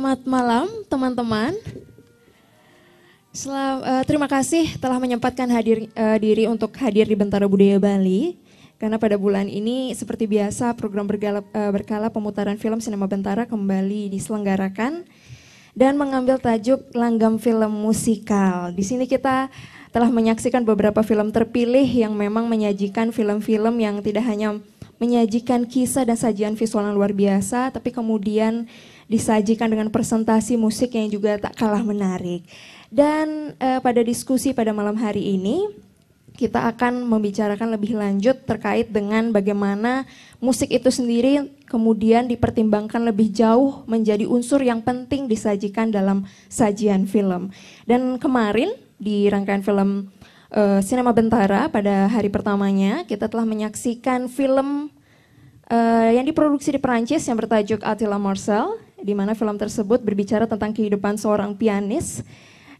Selamat malam teman-teman. uh, terima kasih telah menyempatkan hadir uh, diri untuk hadir di Bentara Budaya Bali. Karena pada bulan ini seperti biasa program bergala, uh, eh, berkala pemutaran film Sinema Bentara kembali diselenggarakan dan mengambil tajuk Langgam Film Musikal. Di sini kita telah menyaksikan beberapa film terpilih yang memang menyajikan film-film yang tidak hanya menyajikan kisah dan sajian visual yang luar biasa, tapi kemudian disajikan dengan presentasi musik yang juga tak kalah menarik. Dan eh, pada diskusi pada malam hari ini kita akan membicarakan lebih lanjut terkait dengan bagaimana musik itu sendiri kemudian dipertimbangkan lebih jauh menjadi unsur yang penting disajikan dalam sajian film. Dan kemarin di rangkaian film uh, Sinema Bentara pada hari pertamanya kita telah menyaksikan film uh, yang diproduksi di Perancis yang bertajuk Attila Marcel di mana film tersebut berbicara tentang kehidupan seorang pianis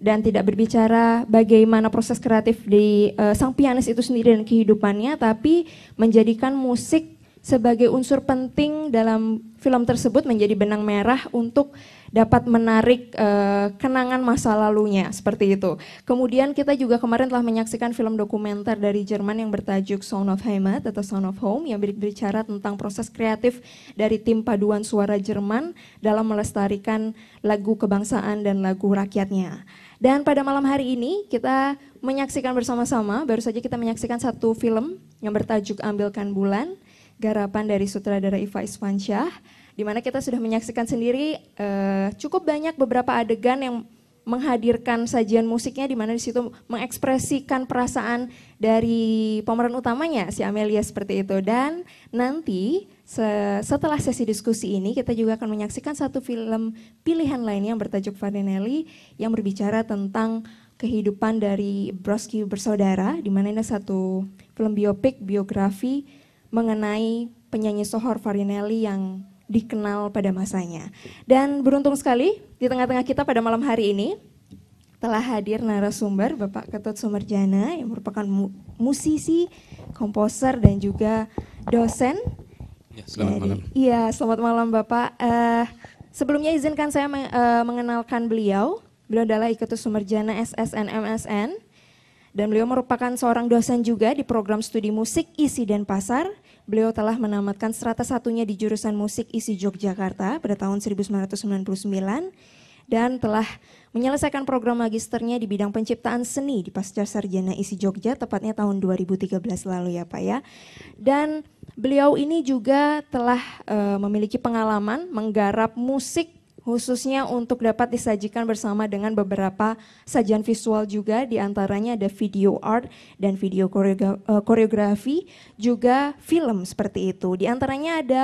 dan tidak berbicara bagaimana proses kreatif di uh, sang pianis itu sendiri dan kehidupannya, tapi menjadikan musik sebagai unsur penting dalam film tersebut menjadi benang merah untuk dapat menarik e, kenangan masa lalunya seperti itu. Kemudian kita juga kemarin telah menyaksikan film dokumenter dari Jerman yang bertajuk Sound of Heimat atau Sound of Home yang berbicara tentang proses kreatif dari tim paduan suara Jerman dalam melestarikan lagu kebangsaan dan lagu rakyatnya. Dan pada malam hari ini kita menyaksikan bersama-sama, baru saja kita menyaksikan satu film yang bertajuk Ambilkan Bulan garapan dari sutradara Iva Iswansyah di mana kita sudah menyaksikan sendiri uh, cukup banyak beberapa adegan yang menghadirkan sajian musiknya di mana di situ mengekspresikan perasaan dari pemeran utamanya si Amelia seperti itu dan nanti setelah sesi diskusi ini kita juga akan menyaksikan satu film pilihan lainnya yang bertajuk Farinelli yang berbicara tentang kehidupan dari Broski bersaudara di mana ini satu film biopik biografi mengenai penyanyi sohor Farinelli yang dikenal pada masanya. Dan beruntung sekali di tengah-tengah kita pada malam hari ini telah hadir narasumber Bapak Ketut Sumerjana yang merupakan musisi, komposer dan juga dosen. Ya, selamat Jadi, malam. Iya, selamat malam Bapak. Uh, sebelumnya izinkan saya men uh, eh, mengenalkan beliau. Beliau adalah Iketus Sumerjana SSN MSN dan beliau merupakan seorang dosen juga di program studi musik isi dan pasar. Beliau telah menamatkan strata satunya di jurusan musik isi Yogyakarta pada tahun 1999 dan telah menyelesaikan program magisternya di bidang penciptaan seni di Pasca Sarjana Isi Jogja tepatnya tahun 2013 lalu ya Pak ya. Dan beliau ini juga telah uh, memiliki pengalaman menggarap musik khususnya untuk dapat disajikan bersama dengan beberapa sajian visual juga diantaranya ada video art dan video eh, koreografi juga film seperti itu diantaranya ada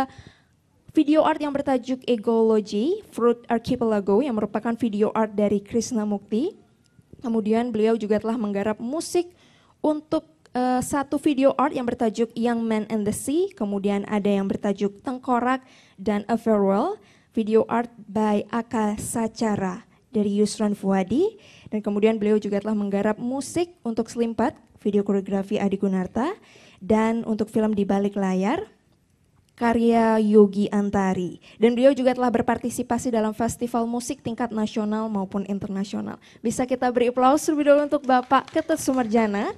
video art yang bertajuk Egology Fruit Archipelago yang merupakan video art dari Krishna Mukti kemudian beliau juga telah menggarap musik untuk uh, satu video art yang bertajuk Young Man and the Sea, kemudian ada yang bertajuk Tengkorak dan A Farewell video art by Aka Sacara dari Yusran Fuadi dan kemudian beliau juga telah menggarap musik untuk Selimpat, video koreografi Adi Gunarta dan untuk film di balik layar karya Yogi Antari. Dan beliau juga telah berpartisipasi dalam festival musik tingkat nasional maupun internasional. Bisa kita beri aplaus lebih dulu untuk Bapak Ketut Sumerjana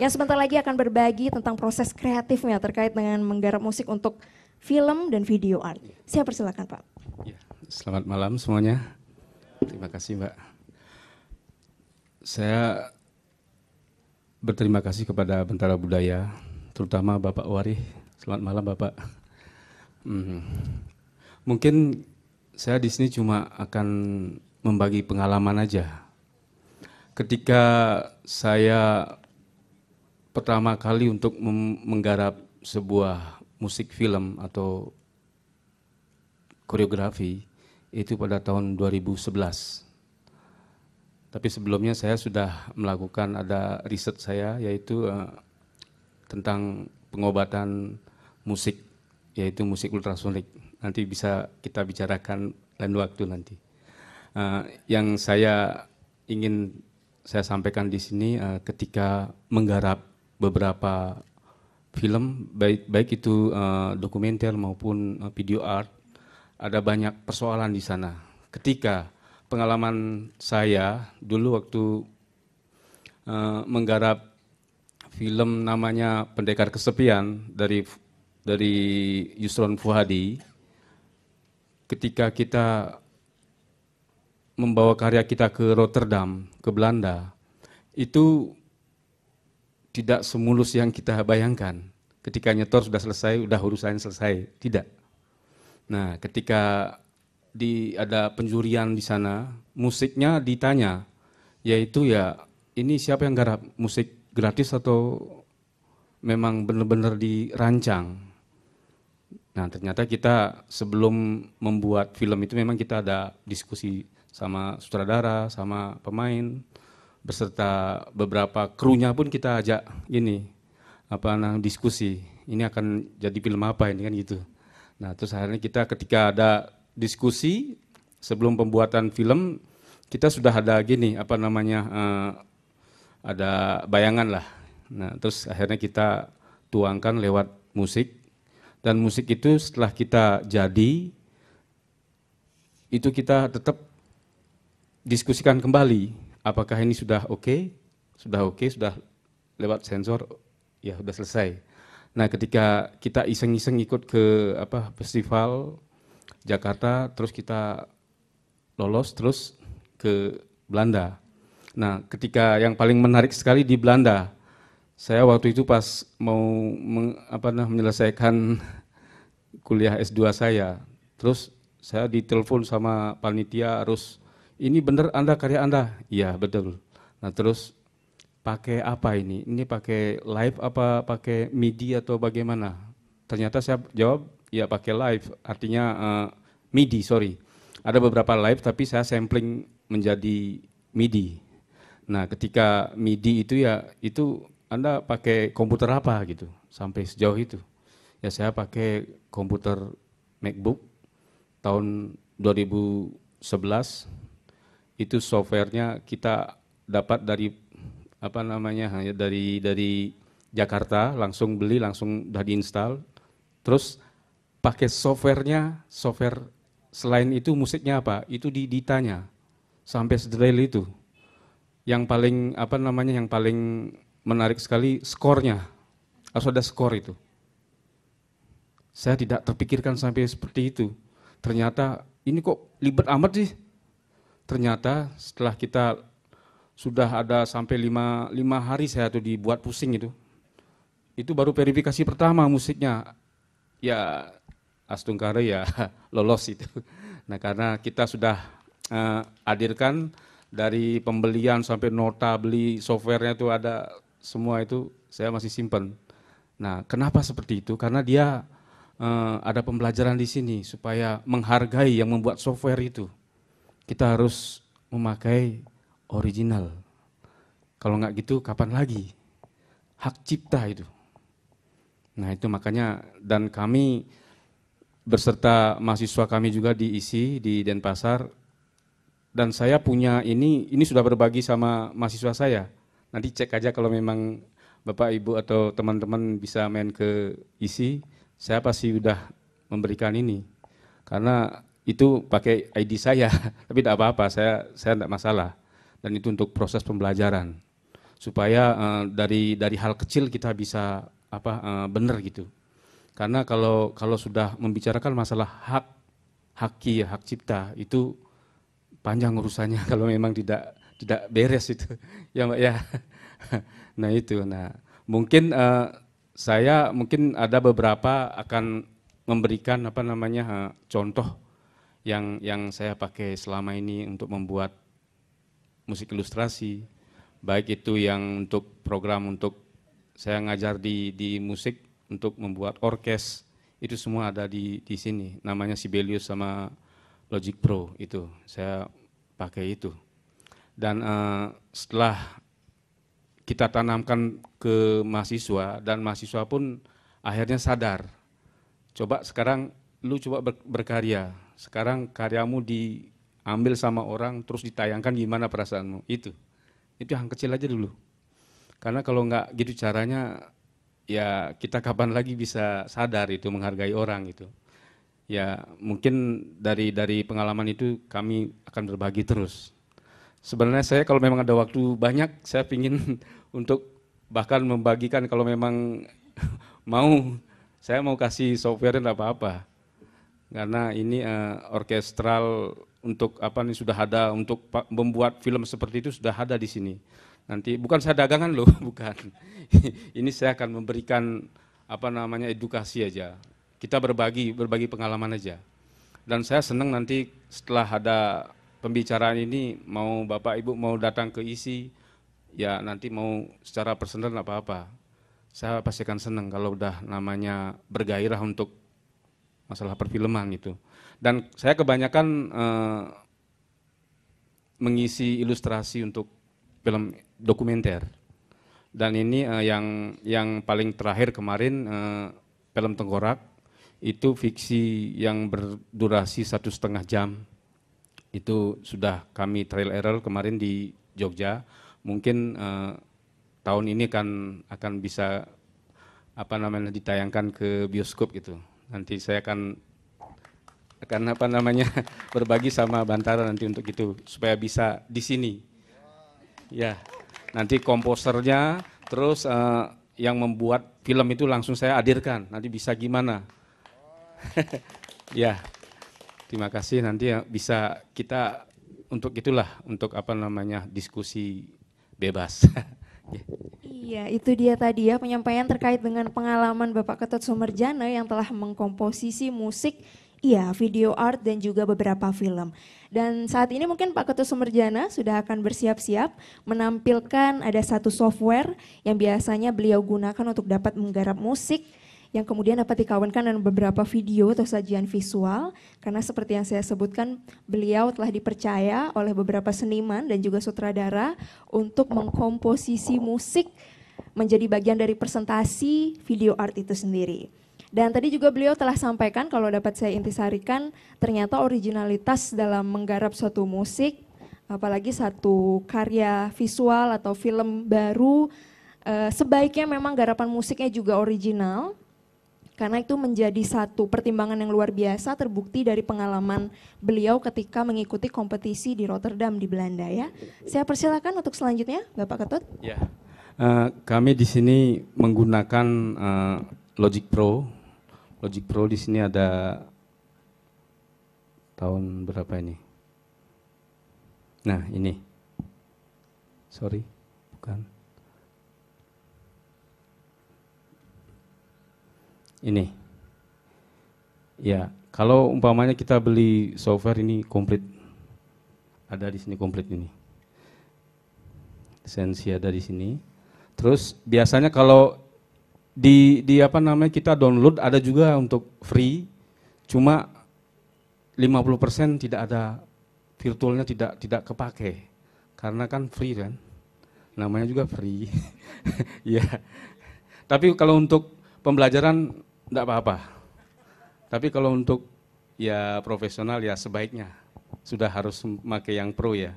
yang sebentar lagi akan berbagi tentang proses kreatifnya terkait dengan menggarap musik untuk film dan video art. Saya persilakan Pak. Ya, selamat malam semuanya. Terima kasih Mbak. Saya berterima kasih kepada Bentara Budaya, terutama Bapak Warih Selamat malam Bapak. Hmm. Mungkin saya di sini cuma akan membagi pengalaman aja. Ketika saya pertama kali untuk menggarap sebuah musik film atau koreografi itu pada tahun 2011. Tapi sebelumnya saya sudah melakukan ada riset saya yaitu uh, tentang pengobatan musik yaitu musik ultrasonik. Nanti bisa kita bicarakan lain waktu nanti. Uh, yang saya ingin saya sampaikan di sini uh, ketika menggarap beberapa film baik baik itu uh, dokumenter maupun uh, video art ada banyak persoalan di sana. Ketika pengalaman saya dulu waktu uh, menggarap film namanya Pendekar Kesepian dari dari Yusron Fuhadi, ketika kita membawa karya kita ke Rotterdam, ke Belanda, itu tidak semulus yang kita bayangkan. Ketika nyetor sudah selesai, sudah urusannya selesai. Tidak Nah, ketika di ada penjurian di sana, musiknya ditanya, yaitu ya ini siapa yang garap musik gratis atau memang benar-benar dirancang. Nah, ternyata kita sebelum membuat film itu memang kita ada diskusi sama sutradara, sama pemain, beserta beberapa krunya pun kita ajak ini apa nah diskusi. Ini akan jadi film apa ini kan gitu. Nah, terus akhirnya kita ketika ada diskusi sebelum pembuatan film, kita sudah ada gini, apa namanya, uh, ada bayangan lah. Nah, terus akhirnya kita tuangkan lewat musik. Dan musik itu setelah kita jadi, itu kita tetap diskusikan kembali. Apakah ini sudah oke? Okay? Sudah oke? Okay? Sudah lewat sensor? Ya, sudah selesai Nah, ketika kita iseng-iseng ikut ke apa festival Jakarta, terus kita lolos terus ke Belanda. Nah, ketika yang paling menarik sekali di Belanda, saya waktu itu pas mau meng, apa nah, menyelesaikan kuliah S2 saya, terus saya ditelepon sama panitia harus ini benar Anda karya Anda? Iya, betul. Nah, terus pakai apa ini? Ini pakai live apa pakai MIDI atau bagaimana? Ternyata saya jawab ya pakai live, artinya uh, MIDI, sorry. Ada beberapa live tapi saya sampling menjadi MIDI. Nah, ketika MIDI itu ya itu Anda pakai komputer apa gitu sampai sejauh itu. Ya saya pakai komputer MacBook tahun 2011 itu softwarenya kita dapat dari apa namanya ya, dari dari Jakarta langsung beli langsung udah diinstal terus pakai softwarenya software selain itu musiknya apa itu di ditanya sampai sedetail itu yang paling apa namanya yang paling menarik sekali skornya harus ada skor itu saya tidak terpikirkan sampai seperti itu ternyata ini kok libet amat sih ternyata setelah kita sudah ada sampai lima, lima hari saya tuh dibuat pusing itu. Itu baru verifikasi pertama musiknya. Ya astungkara ya lolos itu. Nah karena kita sudah uh, hadirkan dari pembelian sampai nota beli softwarenya itu ada semua itu saya masih simpen Nah kenapa seperti itu? Karena dia uh, ada pembelajaran di sini supaya menghargai yang membuat software itu. Kita harus memakai original. Kalau nggak gitu kapan lagi? Hak cipta itu. Nah itu makanya dan kami berserta mahasiswa kami juga diisi di Denpasar dan saya punya ini ini sudah berbagi sama mahasiswa saya. Nanti cek aja kalau memang Bapak Ibu atau teman-teman bisa main ke isi, saya pasti sudah memberikan ini. Karena itu pakai ID saya, tapi tidak apa-apa, saya saya tidak masalah dan itu untuk proses pembelajaran supaya uh, dari dari hal kecil kita bisa apa uh, benar gitu karena kalau kalau sudah membicarakan masalah hak haki hak cipta itu panjang urusannya kalau memang tidak tidak beres itu ya mbak ya nah itu nah mungkin uh, saya mungkin ada beberapa akan memberikan apa namanya uh, contoh yang yang saya pakai selama ini untuk membuat musik ilustrasi, baik itu yang untuk program untuk saya ngajar di di musik untuk membuat orkes itu semua ada di di sini namanya Sibelius sama Logic Pro itu saya pakai itu dan uh, setelah kita tanamkan ke mahasiswa dan mahasiswa pun akhirnya sadar coba sekarang lu coba berkarya sekarang karyamu di ambil sama orang terus ditayangkan gimana perasaanmu itu itu yang kecil aja dulu karena kalau nggak gitu caranya ya kita kapan lagi bisa sadar itu menghargai orang itu ya mungkin dari dari pengalaman itu kami akan berbagi terus sebenarnya saya kalau memang ada waktu banyak saya ingin untuk bahkan membagikan kalau memang mau saya mau kasih software dan apa-apa karena ini uh, orkestral untuk apa nih sudah ada untuk membuat film seperti itu sudah ada di sini. Nanti bukan saya dagangan loh, bukan. Ini saya akan memberikan apa namanya edukasi aja. Kita berbagi berbagi pengalaman aja. Dan saya senang nanti setelah ada pembicaraan ini mau Bapak Ibu mau datang ke isi ya nanti mau secara personal apa-apa. Saya pasti akan senang kalau udah namanya bergairah untuk masalah perfilman itu. Dan saya kebanyakan uh, mengisi ilustrasi untuk film dokumenter. Dan ini uh, yang yang paling terakhir kemarin uh, film Tengkorak itu fiksi yang berdurasi satu setengah jam itu sudah kami trail error kemarin di Jogja. Mungkin uh, tahun ini kan akan bisa apa namanya ditayangkan ke bioskop gitu. Nanti saya akan karena apa namanya berbagi sama Bantara nanti untuk itu supaya bisa di sini. Ya, nanti komposernya terus uh, yang membuat film itu langsung saya hadirkan. Nanti bisa gimana? ya, terima kasih. Nanti eh, bisa kita untuk itulah untuk apa namanya diskusi bebas. Ya. Iya, itu dia tadi ya penyampaian terkait dengan pengalaman Bapak Ketut Sumerjana yang telah mengkomposisi musik Iya, video art dan juga beberapa film. Dan saat ini mungkin Pak Ketua Sumerjana sudah akan bersiap-siap menampilkan ada satu software yang biasanya beliau gunakan untuk dapat menggarap musik yang kemudian dapat dikawankan dengan beberapa video atau sajian visual karena seperti yang saya sebutkan beliau telah dipercaya oleh beberapa seniman dan juga sutradara untuk mengkomposisi musik menjadi bagian dari presentasi video art itu sendiri. Dan tadi juga beliau telah sampaikan kalau dapat saya intisarikan ternyata originalitas dalam menggarap suatu musik apalagi satu karya visual atau film baru eh, sebaiknya memang garapan musiknya juga original karena itu menjadi satu pertimbangan yang luar biasa terbukti dari pengalaman beliau ketika mengikuti kompetisi di Rotterdam di Belanda ya. Saya persilakan untuk selanjutnya Bapak Ketut. Ya, uh, kami di sini menggunakan uh, Logic Pro Logic Pro di sini ada tahun berapa ini? Nah, ini. Sorry, bukan. Ini. Ya, kalau umpamanya kita beli software ini komplit. Ada di sini komplit ini. Sensi ada di sini. Terus biasanya kalau di di apa namanya kita download ada juga untuk free cuma 50% tidak ada virtualnya tidak tidak kepake karena kan free kan namanya juga free ya tapi kalau untuk pembelajaran tidak apa-apa tapi kalau untuk ya profesional ya sebaiknya sudah harus memakai yang pro ya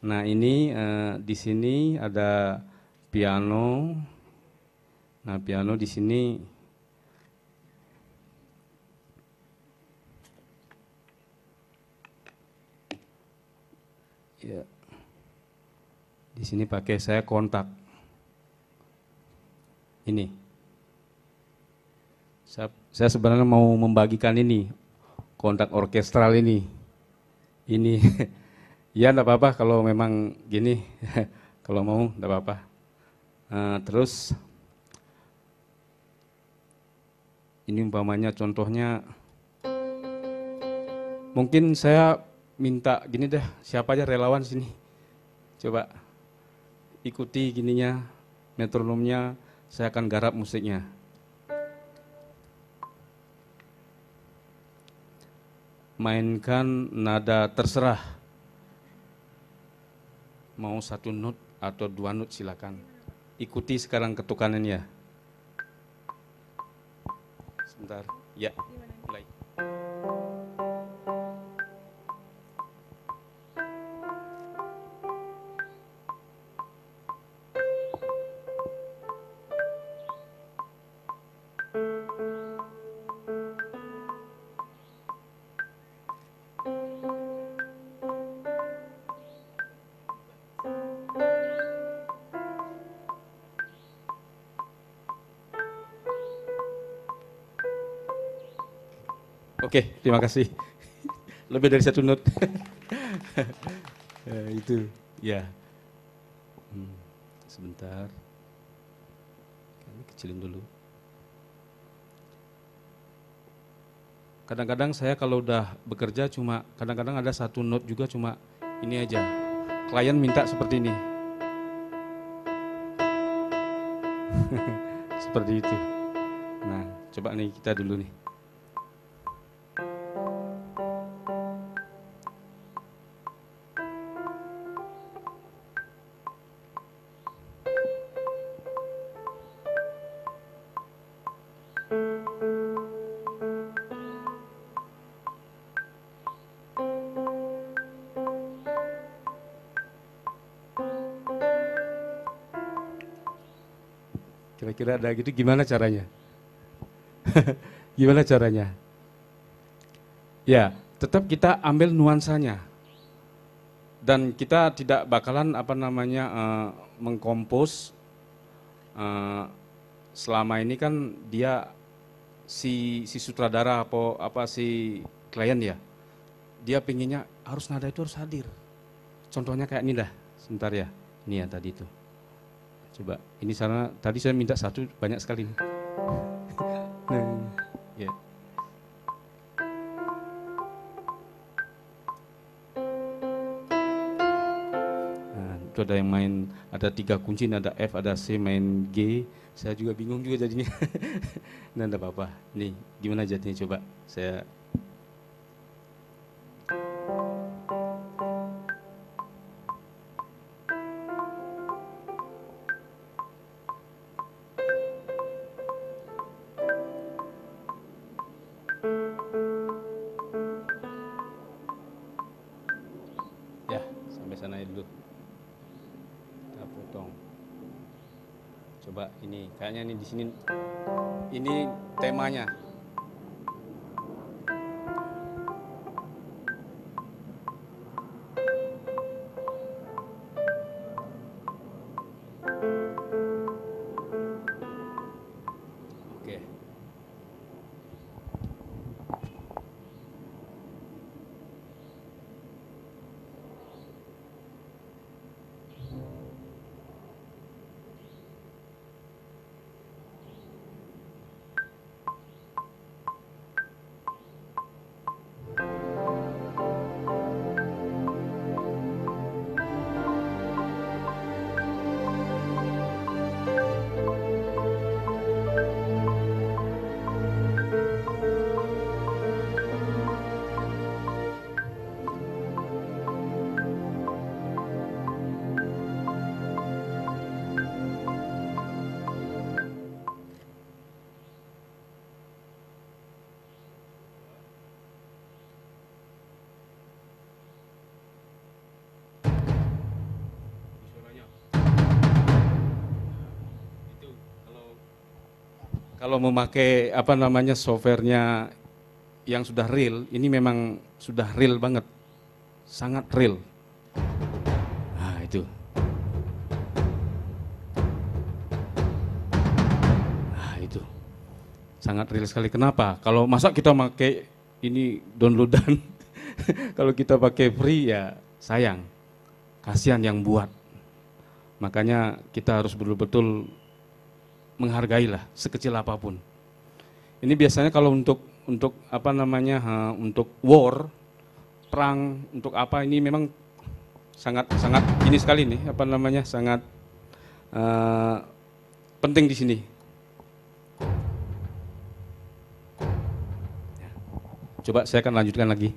nah ini eh, di sini ada piano Nah, piano di sini ya. Di sini pakai saya kontak. Ini. Saya, saya sebenarnya mau membagikan ini kontak orkestral ini. Ini ya enggak apa-apa kalau memang gini. kalau mau enggak apa-apa. Uh, terus Ini umpamanya contohnya mungkin saya minta gini deh, siapa aja relawan sini. Coba ikuti gininya, metronomnya, saya akan garap musiknya. Mainkan nada terserah. Mau satu note atau dua note silakan. Ikuti sekarang ketukannya ya. Bentar. Ya. Oke, terima kasih. Lebih dari satu note. Eh, itu, ya. Hmm, sebentar. Kami kecilin dulu. Kadang-kadang saya kalau udah bekerja cuma, kadang-kadang ada satu note juga cuma ini aja. Klien minta seperti ini. seperti itu. Nah, coba nih kita dulu nih. Kira-kira ada gitu gimana caranya? gimana caranya? Ya, tetap kita ambil nuansanya. Dan kita tidak bakalan apa namanya uh, mengkompos uh, selama ini kan dia si si sutradara apa apa si klien ya dia pinginnya harus nada itu harus hadir. Contohnya kayak ini dah, sebentar ya, ini ya tadi itu coba ini sana tadi saya minta satu banyak sekali nih. nah yeah. nah, itu ada yang main ada tiga kunci ada F ada C main G saya juga bingung juga jadinya nah tidak apa-apa nih gimana jadinya coba saya kayaknya ini di sini ini temanya kalau memakai apa namanya softwarenya yang sudah real, ini memang sudah real banget, sangat real. Nah itu. Nah itu, sangat real sekali. Kenapa? Kalau masa kita pakai ini downloadan, kalau kita pakai free ya sayang, kasihan yang buat. Makanya kita harus betul-betul menghargailah sekecil apapun. Ini biasanya kalau untuk untuk apa namanya untuk war, perang, untuk apa ini memang sangat sangat ini sekali nih apa namanya sangat uh, penting di sini. Ya. Coba saya akan lanjutkan lagi.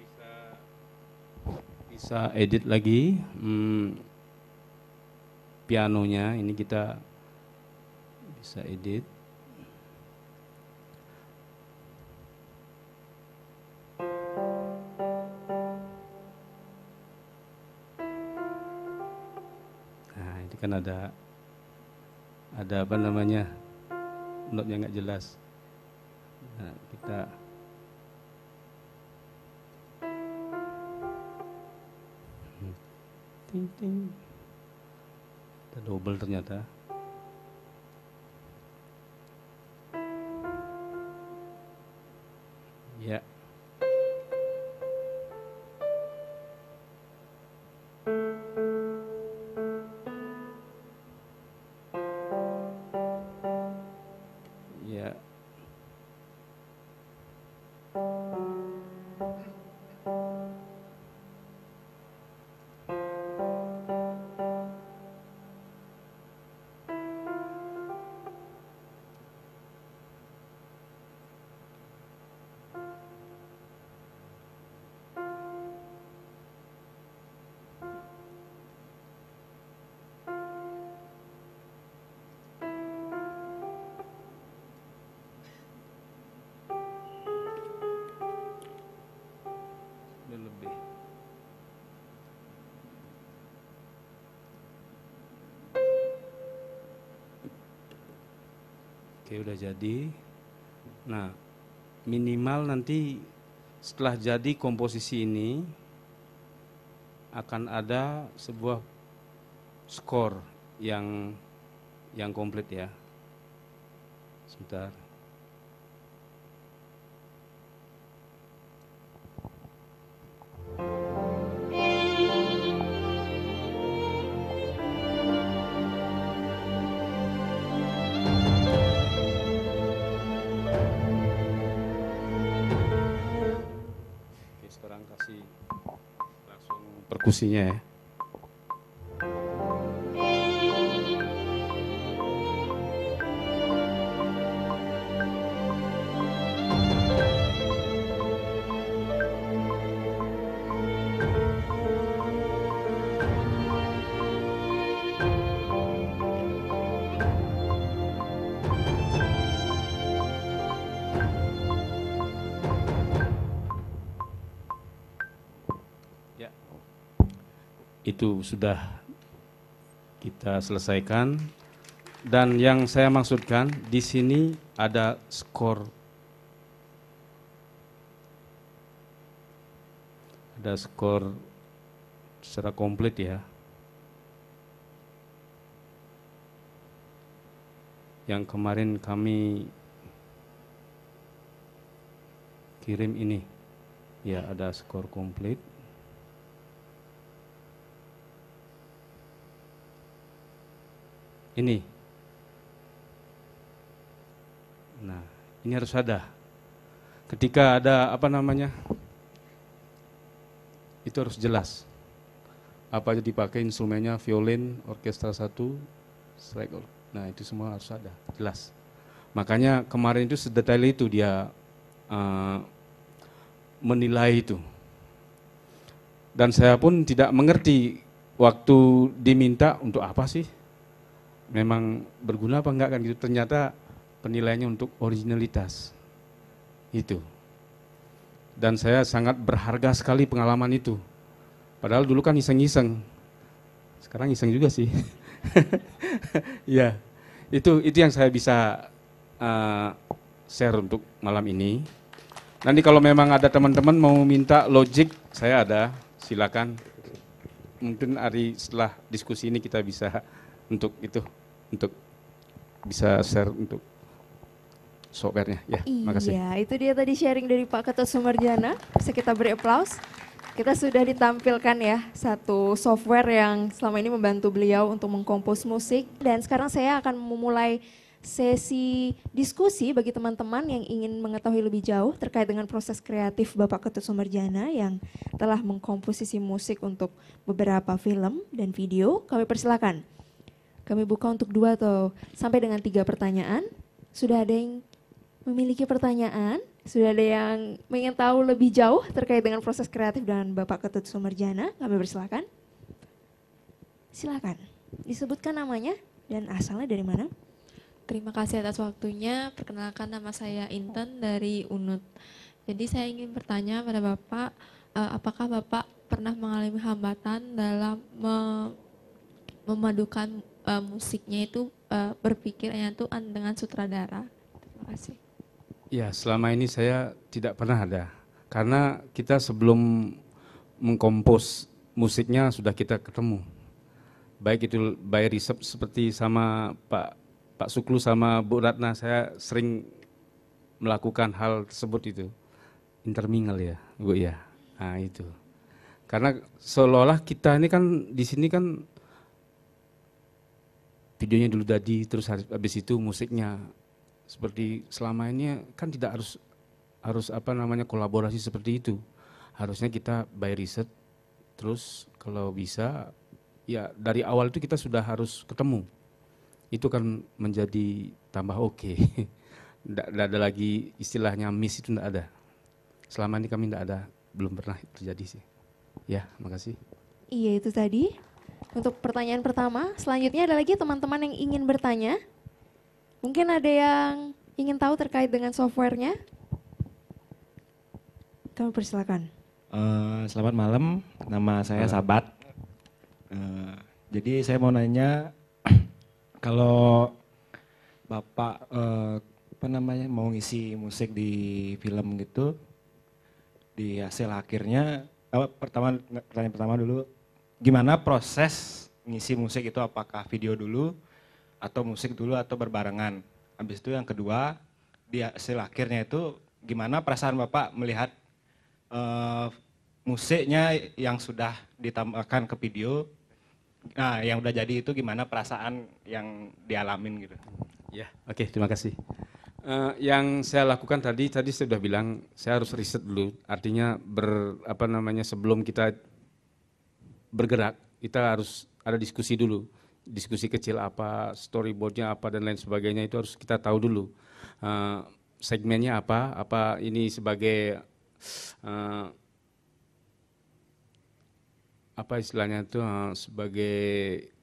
bisa bisa edit lagi hmm, pianonya ini kita bisa edit nah ini kan ada ada apa namanya notnya nggak jelas nah, kita ada double ternyata Oke, udah jadi. Nah, minimal nanti setelah jadi komposisi ini akan ada sebuah skor yang yang komplit ya. Sebentar. komunikasinya ya itu sudah kita selesaikan. Dan yang saya maksudkan di sini ada skor ada skor secara komplit ya. Yang kemarin kami kirim ini. Ya, ada skor komplit. Ini. Nah, ini harus ada. Ketika ada apa namanya? Itu harus jelas. Apa aja dipakai instrumennya, violin, orkestra satu, strike. Nah, itu semua harus ada, jelas. Makanya kemarin itu sedetail itu dia uh, menilai itu. Dan saya pun tidak mengerti waktu diminta untuk apa sih? memang berguna apa enggak kan gitu ternyata penilaiannya untuk originalitas itu dan saya sangat berharga sekali pengalaman itu padahal dulu kan iseng-iseng sekarang iseng juga sih ya itu itu yang saya bisa uh, share untuk malam ini nanti kalau memang ada teman-teman mau minta logic, saya ada silakan mungkin hari setelah diskusi ini kita bisa untuk itu untuk bisa share untuk softwarenya. Ya, iya, makasih. Iya, itu dia tadi sharing dari Pak Ketut Sumarjana. Bisa kita beri aplaus. Kita sudah ditampilkan ya satu software yang selama ini membantu beliau untuk mengkompos musik. Dan sekarang saya akan memulai sesi diskusi bagi teman-teman yang ingin mengetahui lebih jauh terkait dengan proses kreatif Bapak Ketut Sumarjana yang telah mengkomposisi musik untuk beberapa film dan video. Kami persilakan. Kami buka untuk dua atau sampai dengan tiga pertanyaan. Sudah ada yang memiliki pertanyaan? Sudah ada yang ingin tahu lebih jauh terkait dengan proses kreatif dan Bapak Ketut Sumerjana? Kami persilakan. Silakan. Disebutkan namanya dan asalnya dari mana? Terima kasih atas waktunya. Perkenalkan nama saya Intan dari UNUT. Jadi saya ingin bertanya pada Bapak, eh, apakah Bapak pernah mengalami hambatan dalam memadukan uh, musiknya itu uh, berpikirnya itu dengan sutradara. Terima kasih. Ya, selama ini saya tidak pernah ada. Karena kita sebelum mengkompos musiknya sudah kita ketemu. Baik itu by resep seperti sama Pak Pak Suklu sama Bu Ratna saya sering melakukan hal tersebut itu. Intermingle ya, Bu ya. Nah, itu. Karena seolah-olah kita ini kan di sini kan videonya dulu tadi terus habis itu musiknya seperti selama ini kan tidak harus harus apa namanya kolaborasi seperti itu harusnya kita by riset terus kalau bisa ya dari awal itu kita sudah harus ketemu itu kan menjadi tambah oke okay. tidak ada lagi istilahnya miss itu tidak ada selama ini kami tidak ada belum pernah terjadi sih ya makasih iya itu tadi untuk pertanyaan pertama. Selanjutnya ada lagi teman-teman yang ingin bertanya. Mungkin ada yang ingin tahu terkait dengan softwarenya. Kami persilakan. Uh, selamat malam, nama saya uh. Sabat. Uh, jadi saya mau nanya kalau bapak uh, apa namanya mau ngisi musik di film gitu, di hasil akhirnya, oh, pertama pertanyaan pertama dulu gimana proses ngisi musik itu apakah video dulu atau musik dulu atau berbarengan. Habis itu yang kedua, di hasil akhirnya itu gimana perasaan Bapak melihat uh, musiknya yang sudah ditambahkan ke video, nah yang udah jadi itu gimana perasaan yang dialamin gitu. Ya, oke okay, terima kasih. Uh, yang saya lakukan tadi, tadi saya sudah bilang saya harus riset dulu. Artinya ber apa namanya sebelum kita bergerak, kita harus ada diskusi dulu. Diskusi kecil apa, storyboardnya apa, dan lain sebagainya itu harus kita tahu dulu. Uh, segmennya apa, apa ini sebagai uh, apa istilahnya itu uh, sebagai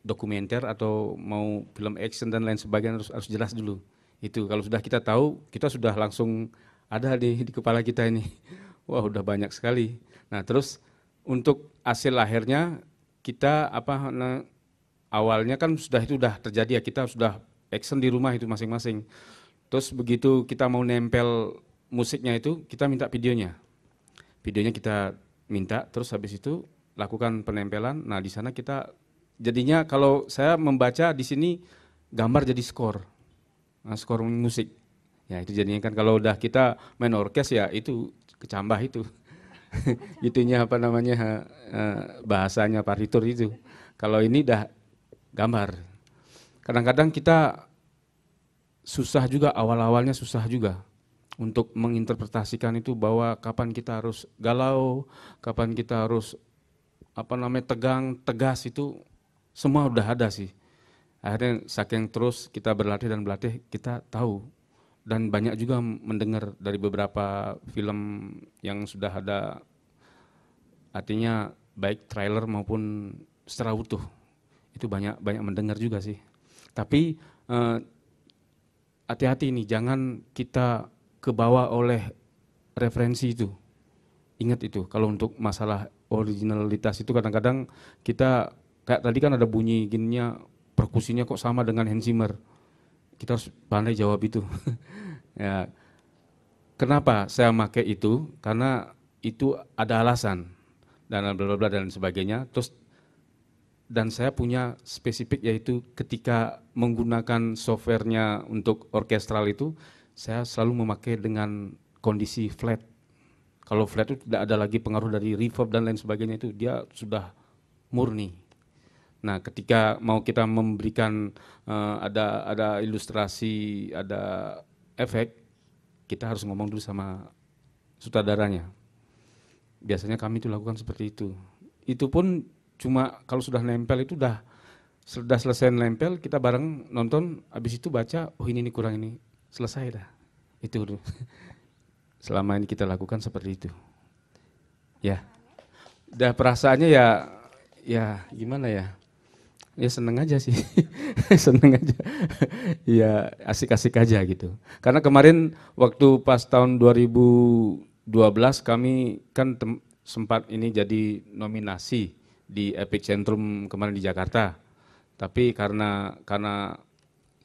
dokumenter atau mau film action dan lain sebagainya harus harus jelas dulu. Itu kalau sudah kita tahu, kita sudah langsung ada di di kepala kita ini. Wah, udah banyak sekali. Nah, terus untuk hasil lahirnya kita apa awalnya kan sudah itu sudah terjadi ya kita sudah action di rumah itu masing-masing. Terus begitu kita mau nempel musiknya itu kita minta videonya. Videonya kita minta terus habis itu lakukan penempelan. Nah, di sana kita jadinya kalau saya membaca di sini gambar jadi skor. Nah, skor musik. Ya, itu jadinya kan kalau udah kita main orkes ya itu kecambah itu. itunya apa namanya eh, bahasanya partitur itu. Kalau ini dah gambar. Kadang-kadang kita susah juga awal-awalnya susah juga untuk menginterpretasikan itu bahwa kapan kita harus galau, kapan kita harus apa namanya tegang, tegas itu semua udah ada sih. Akhirnya saking terus kita berlatih dan berlatih kita tahu dan banyak juga mendengar dari beberapa film yang sudah ada artinya baik trailer maupun secara utuh itu banyak banyak mendengar juga sih tapi hati eh, hati-hati nih jangan kita kebawa oleh referensi itu ingat itu kalau untuk masalah originalitas itu kadang-kadang kita kayak tadi kan ada bunyi gininya perkusinya kok sama dengan Hans Zimmer kita harus pandai jawab itu. ya. Kenapa saya pakai itu? Karena itu ada alasan dan bla bla bla dan sebagainya. Terus dan saya punya spesifik yaitu ketika menggunakan softwarenya untuk orkestral itu saya selalu memakai dengan kondisi flat. Kalau flat itu tidak ada lagi pengaruh dari reverb dan lain sebagainya itu dia sudah murni. Nah, ketika mau kita memberikan uh, ada ada ilustrasi, ada efek, kita harus ngomong dulu sama sutradaranya. Biasanya kami itu lakukan seperti itu. Itu pun cuma kalau sudah nempel itu udah sudah selesai nempel, kita bareng nonton, habis itu baca, oh ini ini kurang ini, selesai dah. Itu dulu. Selama ini kita lakukan seperti itu. Ya. Dah perasaannya ya ya gimana ya? ya seneng aja sih seneng aja ya asik-asik aja gitu karena kemarin waktu pas tahun 2012 kami kan sempat ini jadi nominasi di Epic Centrum kemarin di Jakarta tapi karena karena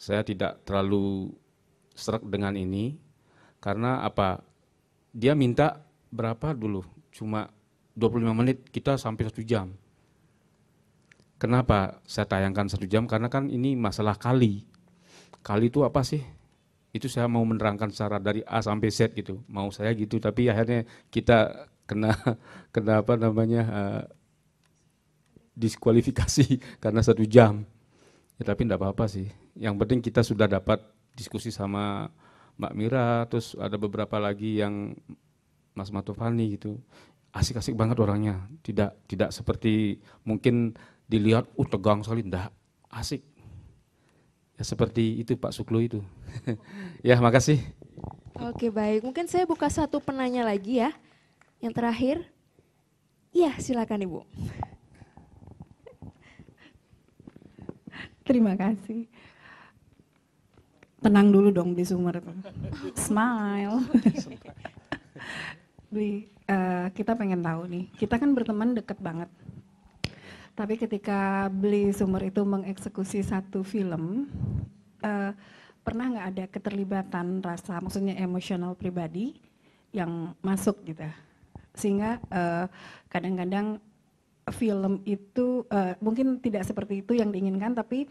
saya tidak terlalu serak dengan ini karena apa dia minta berapa dulu cuma 25 menit kita sampai satu jam Kenapa saya tayangkan satu jam? Karena kan ini masalah kali. Kali itu apa sih? Itu saya mau menerangkan secara dari A sampai Z gitu. Mau saya gitu, tapi akhirnya kita kena kena apa namanya uh, diskualifikasi karena satu jam. Ya, tapi tidak apa-apa sih. Yang penting kita sudah dapat diskusi sama Mbak Mira, terus ada beberapa lagi yang Mas Matovani gitu asik-asik banget orangnya. Tidak tidak seperti mungkin dilihat, uh tegang sekali, ndak asik. Ya seperti itu Pak Suklo itu. ya makasih. Oke baik, mungkin saya buka satu penanya lagi ya. Yang terakhir. Iya silakan Ibu. Terima kasih. Tenang dulu dong di sumber. Smile. uh, kita pengen tahu nih, kita kan berteman deket banget. Tapi ketika beli sumber itu mengeksekusi satu film, uh, pernah nggak ada keterlibatan rasa, maksudnya emosional pribadi yang masuk gitu? Sehingga kadang eh, kadang-kadang film itu uh, mungkin tidak seperti itu yang diinginkan, tapi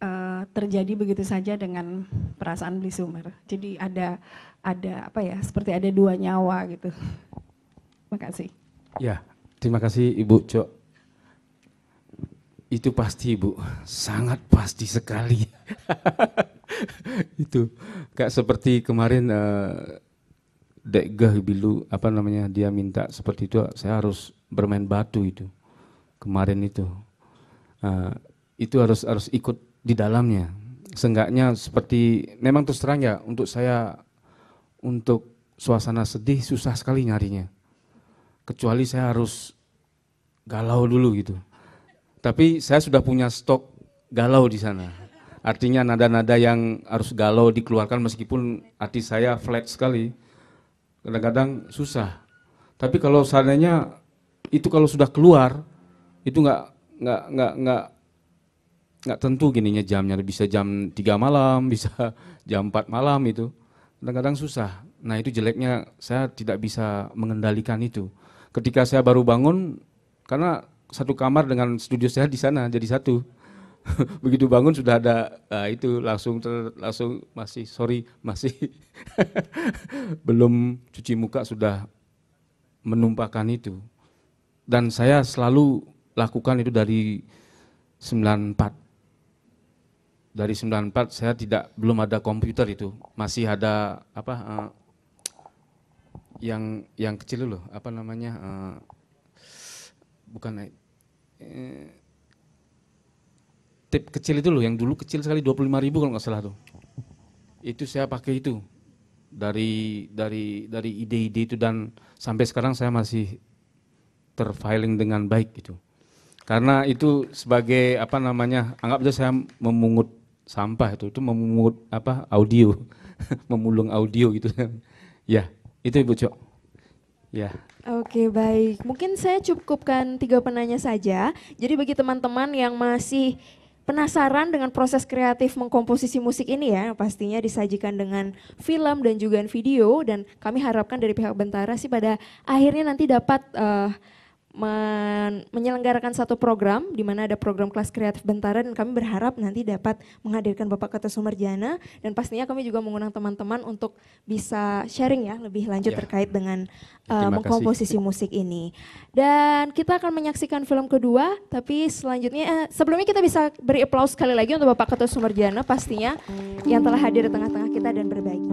uh, terjadi begitu saja dengan perasaan beli sumber. Jadi ada ada apa ya? Seperti ada dua nyawa gitu. Terima kasih. Ya, terima kasih Ibu Cok. Itu pasti Ibu, sangat pasti sekali. itu kayak seperti kemarin uh, gah Bilu apa namanya dia minta seperti itu saya harus bermain batu itu. Kemarin itu. Uh, itu harus harus ikut di dalamnya. Seenggaknya seperti memang terus terang ya untuk saya untuk suasana sedih susah sekali nyarinya. Kecuali saya harus galau dulu gitu tapi saya sudah punya stok galau di sana. Artinya nada-nada yang harus galau dikeluarkan meskipun hati saya flat sekali. Kadang-kadang susah. Tapi kalau seandainya itu kalau sudah keluar itu nggak nggak nggak nggak nggak tentu gininya jamnya bisa jam 3 malam bisa jam 4 malam itu kadang-kadang susah nah itu jeleknya saya tidak bisa mengendalikan itu ketika saya baru bangun karena satu kamar dengan studio saya di sana jadi satu. Begitu bangun sudah ada nah itu langsung ter, langsung masih sorry masih belum cuci muka sudah menumpahkan itu. Dan saya selalu lakukan itu dari 94. Dari 94 saya tidak belum ada komputer itu, masih ada apa uh, yang yang kecil loh, apa namanya? Uh, bukan Eh, tip kecil itu loh yang dulu kecil sekali 25 ribu kalau nggak salah tuh itu saya pakai itu dari dari dari ide-ide itu dan sampai sekarang saya masih terfiling dengan baik gitu karena itu sebagai apa namanya anggap saja saya memungut sampah itu itu memungut apa audio memulung audio gitu ya itu ibu cok Ya. Oke, okay, baik. Mungkin saya cukupkan tiga penanya saja. Jadi bagi teman-teman yang masih penasaran dengan proses kreatif mengkomposisi musik ini ya, pastinya disajikan dengan film dan juga video dan kami harapkan dari pihak Bentara sih pada akhirnya nanti dapat uh, men menyelenggarakan satu program di mana ada program kelas kreatif Bentara dan kami berharap nanti dapat menghadirkan Bapak Kota Sumerjana dan pastinya kami juga mengundang teman-teman untuk bisa sharing ya lebih lanjut ya. terkait dengan uh, mengkomposisi musik ini. Dan kita akan menyaksikan film kedua tapi selanjutnya eh, sebelumnya kita bisa beri aplaus sekali lagi untuk Bapak Kota Sumerjana pastinya yang telah hadir di tengah-tengah kita dan berbagi.